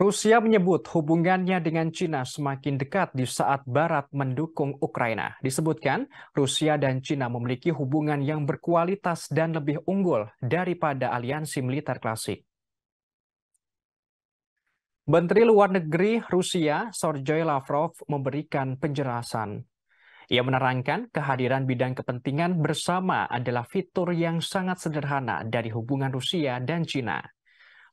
Rusia menyebut hubungannya dengan Cina semakin dekat di saat Barat mendukung Ukraina. Disebutkan, Rusia dan Cina memiliki hubungan yang berkualitas dan lebih unggul daripada aliansi militer klasik. Menteri Luar Negeri Rusia, Sergei Lavrov, memberikan penjelasan. Ia menerangkan kehadiran bidang kepentingan bersama adalah fitur yang sangat sederhana dari hubungan Rusia dan Cina.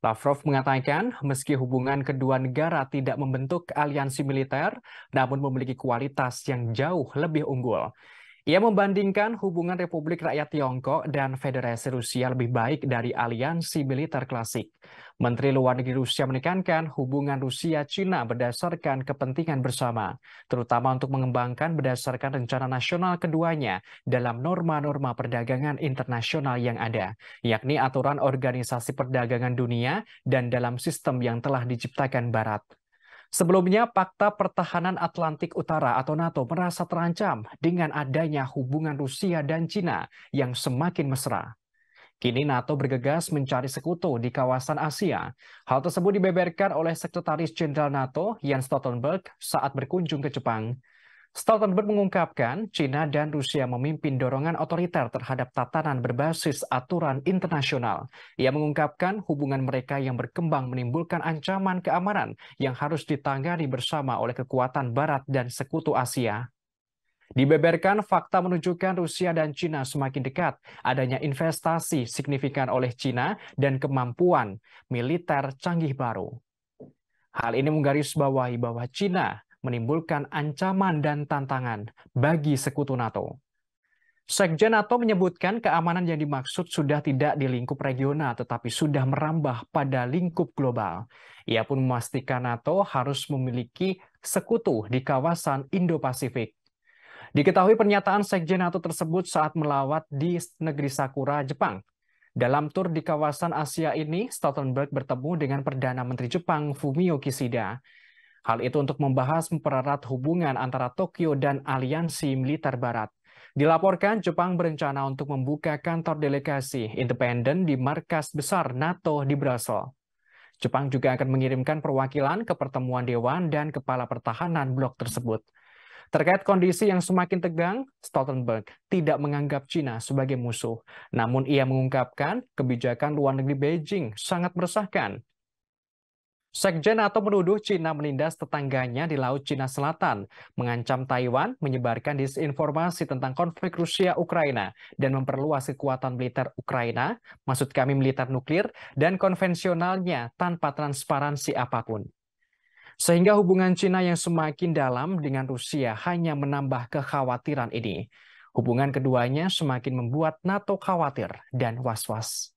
Lavrov mengatakan, meski hubungan kedua negara tidak membentuk aliansi militer, namun memiliki kualitas yang jauh lebih unggul. Ia membandingkan hubungan Republik Rakyat Tiongkok dan Federasi Rusia lebih baik dari aliansi militer klasik. Menteri Luar Negeri Rusia menekankan hubungan Rusia-Cina berdasarkan kepentingan bersama, terutama untuk mengembangkan berdasarkan rencana nasional keduanya dalam norma-norma perdagangan internasional yang ada, yakni aturan Organisasi Perdagangan Dunia dan dalam sistem yang telah diciptakan Barat. Sebelumnya, Fakta Pertahanan Atlantik Utara atau NATO merasa terancam dengan adanya hubungan Rusia dan Cina yang semakin mesra. Kini NATO bergegas mencari sekutu di kawasan Asia. Hal tersebut dibeberkan oleh Sekretaris Jenderal NATO Jens Stoltenberg saat berkunjung ke Jepang. Stoltenberg mengungkapkan China dan Rusia memimpin dorongan otoriter terhadap tatanan berbasis aturan internasional. Ia mengungkapkan hubungan mereka yang berkembang menimbulkan ancaman keamanan yang harus ditangani bersama oleh kekuatan Barat dan sekutu Asia. Dibeberkan fakta menunjukkan Rusia dan China semakin dekat, adanya investasi signifikan oleh China dan kemampuan militer canggih baru. Hal ini menggarisbawahi bahwa China menimbulkan ancaman dan tantangan bagi sekutu NATO. Sekjen NATO menyebutkan keamanan yang dimaksud sudah tidak di lingkup regional tetapi sudah merambah pada lingkup global. Ia pun memastikan NATO harus memiliki sekutu di kawasan Indo-Pasifik. Diketahui pernyataan Sekjen NATO tersebut saat melawat di negeri Sakura, Jepang. Dalam tur di kawasan Asia ini, Stoltenberg bertemu dengan Perdana Menteri Jepang Fumio Kishida. Hal itu untuk membahas mempererat hubungan antara Tokyo dan aliansi militer barat. Dilaporkan Jepang berencana untuk membuka kantor delegasi independen di markas besar NATO di Brussels. Jepang juga akan mengirimkan perwakilan ke pertemuan dewan dan kepala pertahanan blok tersebut. Terkait kondisi yang semakin tegang, Stoltenberg tidak menganggap China sebagai musuh. Namun ia mengungkapkan kebijakan luar negeri Beijing sangat meresahkan Sekjen atau menuduh Cina menindas tetangganya di Laut Cina Selatan, mengancam Taiwan, menyebarkan disinformasi tentang konflik Rusia-Ukraina, dan memperluas kekuatan militer Ukraina, maksud kami militer nuklir, dan konvensionalnya tanpa transparansi apapun. Sehingga hubungan Cina yang semakin dalam dengan Rusia hanya menambah kekhawatiran ini. Hubungan keduanya semakin membuat NATO khawatir dan was-was.